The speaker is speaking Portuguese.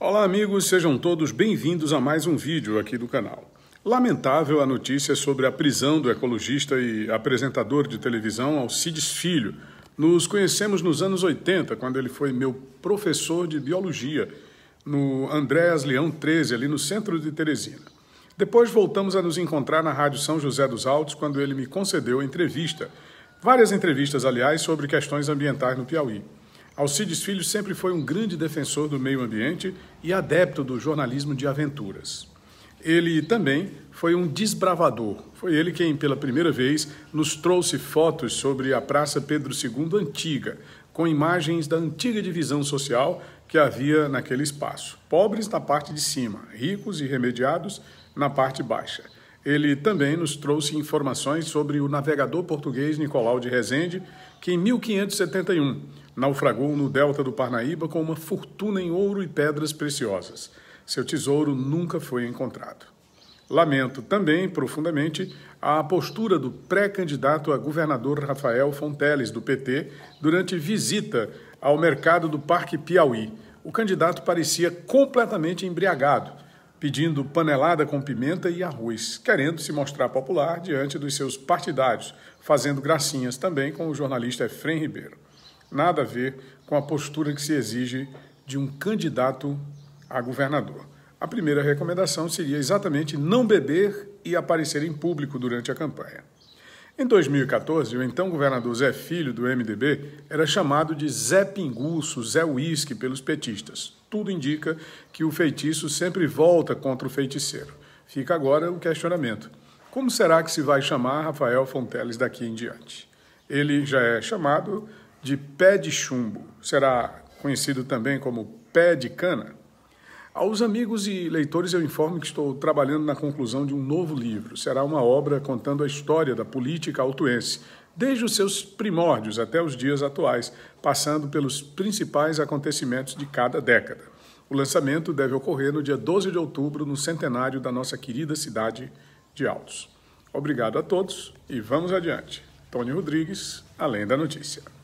Olá, amigos, sejam todos bem-vindos a mais um vídeo aqui do canal. Lamentável a notícia sobre a prisão do ecologista e apresentador de televisão Alcides Filho. Nos conhecemos nos anos 80, quando ele foi meu professor de biologia no Andréas Leão 13, ali no centro de Teresina. Depois voltamos a nos encontrar na Rádio São José dos Altos, quando ele me concedeu a entrevista. Várias entrevistas, aliás, sobre questões ambientais no Piauí. Alcides Filho sempre foi um grande defensor do meio ambiente e adepto do jornalismo de aventuras. Ele também foi um desbravador. Foi ele quem, pela primeira vez, nos trouxe fotos sobre a Praça Pedro II antiga, com imagens da antiga divisão social que havia naquele espaço. Pobres na parte de cima, ricos e remediados na parte baixa. Ele também nos trouxe informações sobre o navegador português Nicolau de Rezende, que em 1571 naufragou no delta do Parnaíba com uma fortuna em ouro e pedras preciosas. Seu tesouro nunca foi encontrado. Lamento também profundamente a postura do pré-candidato a governador Rafael Fonteles, do PT, durante visita ao mercado do Parque Piauí. O candidato parecia completamente embriagado, pedindo panelada com pimenta e arroz, querendo se mostrar popular diante dos seus partidários, fazendo gracinhas também com o jornalista Efrem Ribeiro nada a ver com a postura que se exige de um candidato a governador. A primeira recomendação seria exatamente não beber e aparecer em público durante a campanha. Em 2014, o então governador Zé Filho, do MDB, era chamado de Zé Pinguço, Zé Uísque pelos petistas. Tudo indica que o feitiço sempre volta contra o feiticeiro. Fica agora o questionamento. Como será que se vai chamar Rafael Fonteles daqui em diante? Ele já é chamado de pé de chumbo, será conhecido também como pé de cana. Aos amigos e leitores eu informo que estou trabalhando na conclusão de um novo livro. Será uma obra contando a história da política autuense, desde os seus primórdios até os dias atuais, passando pelos principais acontecimentos de cada década. O lançamento deve ocorrer no dia 12 de outubro, no centenário da nossa querida cidade de Altos. Obrigado a todos e vamos adiante. Tony Rodrigues, Além da Notícia.